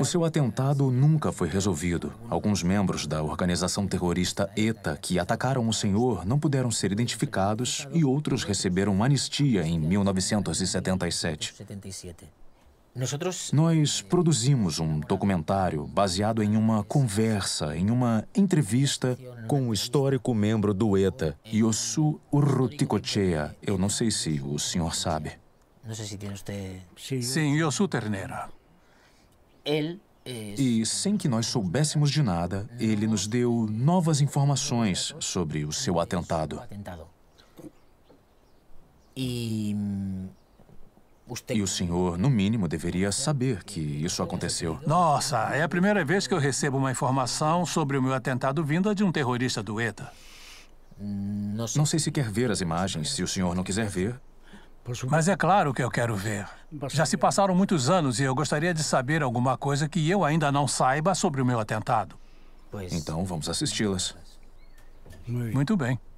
O seu atentado nunca foi resolvido. Alguns membros da organização terrorista ETA que atacaram o senhor não puderam ser identificados e outros receberam anistia em 1977. Nós produzimos um documentário baseado em uma conversa, em uma entrevista com o histórico membro do ETA, Yosu Urruticochea. Eu não sei se o senhor sabe. Sim, Yosu Ternera. E é sem que nós soubéssemos de nada, ele nos deu novas informações sobre o seu atentado. E. Hum, e o senhor, no mínimo, deveria saber que isso aconteceu. Nossa, é a primeira vez que eu recebo uma informação sobre o meu atentado vinda de um terrorista do ETA. Hum, não sei se quer ver as imagens, se o senhor não quiser ver. Mas é claro que eu quero ver. Já se passaram muitos anos e eu gostaria de saber alguma coisa que eu ainda não saiba sobre o meu atentado. Então vamos assisti-las. Muito bem.